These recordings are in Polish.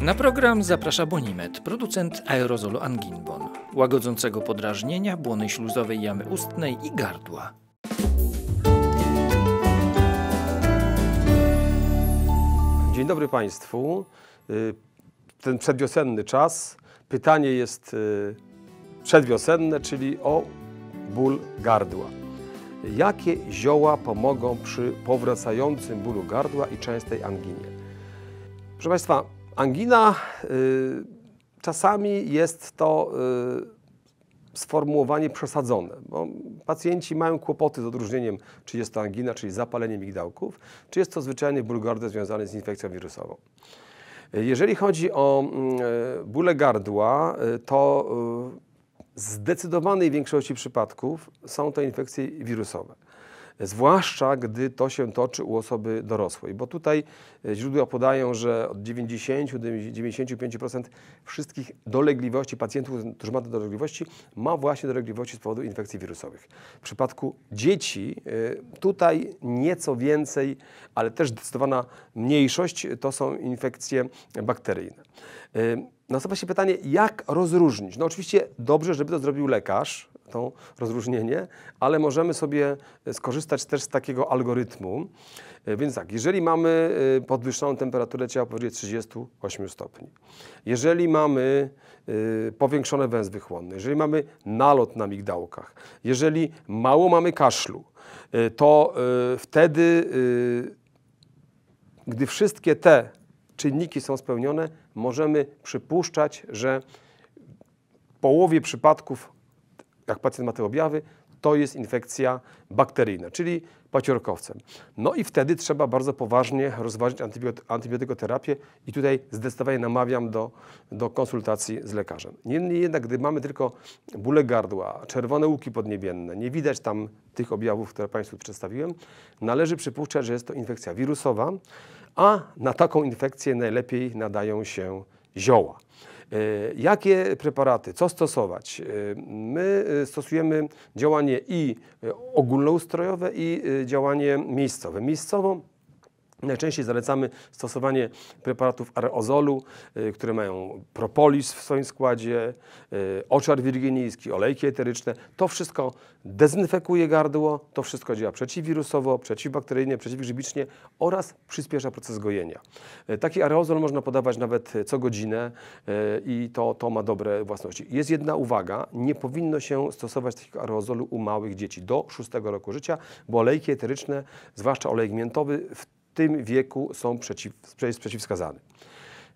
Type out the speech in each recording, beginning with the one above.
Na program zaprasza Bonimet, producent aerozolu Anginbon, łagodzącego podrażnienia, błony śluzowej jamy ustnej i gardła. Dzień dobry Państwu. Y, ten przedwiosenny czas. Pytanie jest y, przedwiosenne, czyli o ból gardła. Jakie zioła pomogą przy powracającym bólu gardła i częstej anginie? Proszę Państwa, Angina y, czasami jest to y, sformułowanie przesadzone, bo pacjenci mają kłopoty z odróżnieniem, czy jest to angina, czyli zapalenie migdałków, czy jest to zwyczajnie ból gardła związany z infekcją wirusową. Jeżeli chodzi o mm, y, bóle gardła, to w zdecydowanej większości przypadków są to infekcje wirusowe zwłaszcza gdy to się toczy u osoby dorosłej, bo tutaj e, źródła podają, że od 90 do 95% wszystkich dolegliwości pacjentów, którzy mają dolegliwości, ma właśnie dolegliwości z powodu infekcji wirusowych. W przypadku dzieci e, tutaj nieco więcej, ale też zdecydowana mniejszość to są infekcje bakteryjne. E, nasuwa się pytanie, jak rozróżnić? No oczywiście dobrze, żeby to zrobił lekarz, to rozróżnienie, ale możemy sobie e, skorzystać też z takiego algorytmu. E, więc tak, jeżeli mamy e, podwyższoną temperaturę ciała powyżej 38 stopni, jeżeli mamy powiększone węzły chłonne, jeżeli mamy nalot na migdałkach, jeżeli mało mamy kaszlu, to wtedy, gdy wszystkie te czynniki są spełnione, możemy przypuszczać, że w połowie przypadków jak pacjent ma te objawy, to jest infekcja bakteryjna, czyli paciorkowcem. No i wtedy trzeba bardzo poważnie rozważyć antybiotykoterapię i tutaj zdecydowanie namawiam do, do konsultacji z lekarzem. Niemniej jednak, gdy mamy tylko bóle gardła, czerwone łuki podniebienne, nie widać tam tych objawów, które Państwu przedstawiłem, należy przypuszczać, że jest to infekcja wirusowa, a na taką infekcję najlepiej nadają się zioła. E, jakie preparaty, co stosować? E, my e, stosujemy działanie i ogólnoustrojowe, i działanie miejscowe. Miejscowo Najczęściej zalecamy stosowanie preparatów aerozolu, y, które mają propolis w swoim składzie, y, oczar wirginijski, olejki eteryczne. To wszystko dezynfekuje gardło, to wszystko działa przeciwwirusowo, przeciwbakteryjnie, przeciwgrzybicznie oraz przyspiesza proces gojenia. Y, taki aerozol można podawać nawet co godzinę i to, to ma dobre własności. Jest jedna uwaga, nie powinno się stosować takiego aerozolu u małych dzieci do 6 roku życia, bo olejki eteryczne, zwłaszcza olej miętowy, w tym wieku są przeciw, jest przeciwwskazany.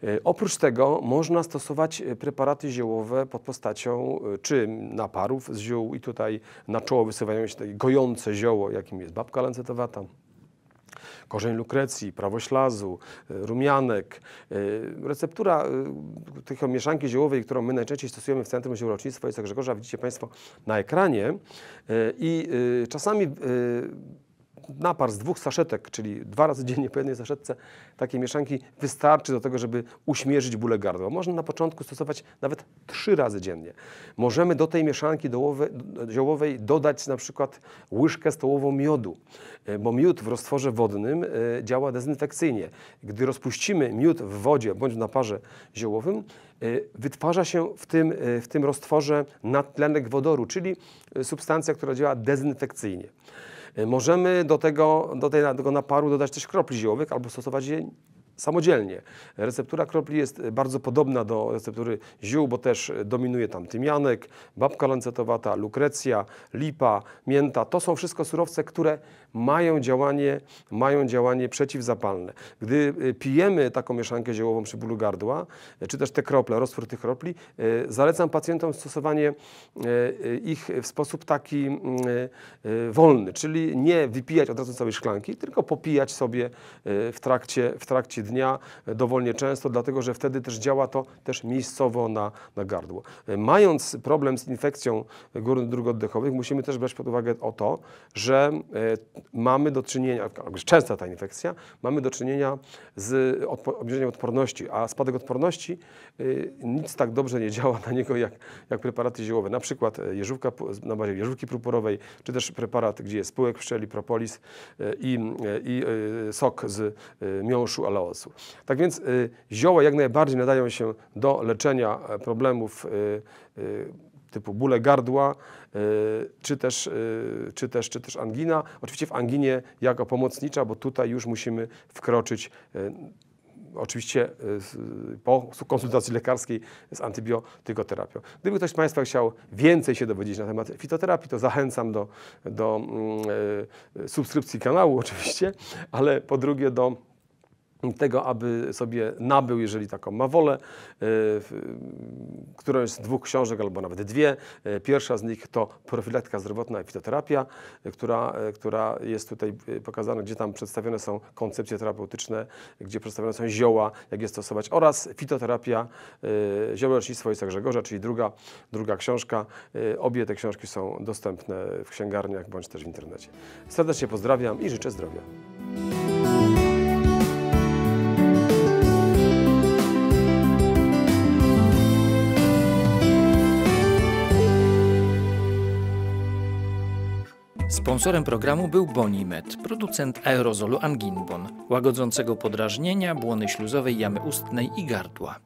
E, oprócz tego można stosować e, preparaty ziołowe pod postacią e, czy naparów z ziół i tutaj na czoło wysuwają się takie gojące zioło, jakim jest babka lancetowata, korzeń lukrecji, prawoślazu, rumianek. Receptura tych mieszanki ziołowej, którą my najczęściej stosujemy w Centrum Ziołrocznictwa i Grzegorza, widzicie Państwo na ekranie i czasami napar z dwóch saszetek, czyli dwa razy dziennie po jednej saszetce takiej mieszanki wystarczy do tego, żeby uśmierzyć bóle gardła. Można na początku stosować nawet trzy razy dziennie. Możemy do tej mieszanki dołowe, ziołowej dodać na przykład łyżkę stołową miodu, e, bo miód w roztworze wodnym e, działa dezynfekcyjnie. Gdy rozpuścimy miód w wodzie bądź w naparze ziołowym, e, wytwarza się w tym, w tym roztworze natlenek wodoru, czyli substancja, która działa dezynfekcyjnie. Y, możemy do tego, do tego naparu dodać też kropli ziołowych albo stosować je samodzielnie. Receptura kropli jest y, bardzo podobna do receptury ziół, bo też y, dominuje tam tymianek, babka lancetowata, lukrecja, lipa, mięta. To są wszystko surowce, które mają działanie, mają działanie przeciwzapalne. Gdy y, pijemy taką mieszankę ziołową przy bólu gardła, y, czy też te krople, roztwór tych kropli, y, zalecam pacjentom stosowanie ich w sposób taki mm, wolny, czyli nie wypijać od razu całej szklanki, tylko popijać sobie w trakcie, w trakcie dnia dowolnie często, dlatego że wtedy też działa to też miejscowo na, na gardło. Mając problem z infekcją górnych dróg oddechowych, musimy też brać pod uwagę o to, że mamy do czynienia, częsta ta infekcja, mamy do czynienia z odpo obniżeniem odporności, a spadek odporności y, nic tak dobrze nie działa na niego jak, jak preparaty ziołowe, na przykład y, jeżówka na bazie jeżówki purpurowej, czy też preparat, gdzie jest pyłek pszczeli, propolis y, i, y, i sok z miąższu aloesu. Tak więc zioła jak najbardziej nadają się do leczenia e, problemów typu bóle gardła, e, czy też, e, czy, też, czy też angina. Oczywiście w anginie jako pomocnicza, bo tutaj już musimy wkroczyć e, oczywiście po konsultacji lekarskiej z antybiotykoterapią. Gdyby ktoś z Państwa chciał więcej się dowiedzieć na temat fitoterapii, to zachęcam do, do mm, subskrypcji kanału oczywiście, ale po drugie do tego, aby sobie nabył, jeżeli taką ma wolę, e, którąś z dwóch książek albo nawet dwie. E, pierwsza z nich to profilaktyka zdrowotna i fitoterapia, e, która, która jest tutaj pokazana, gdzie tam przedstawione są koncepcje terapeutyczne, gdzie przedstawione są zioła, jak je stosować oraz fitoterapia, ziołolecznictwo i Grzegorza, czyli druga, druga książka. Obie te książki są dostępne w księgarniach bądź też w internecie. Serdecznie pozdrawiam i życzę zdrowia. Sponsorem programu był Bonimed, producent aerozolu Anginbon, łagodzącego podrażnienia, błony śluzowej, jamy ustnej i gardła.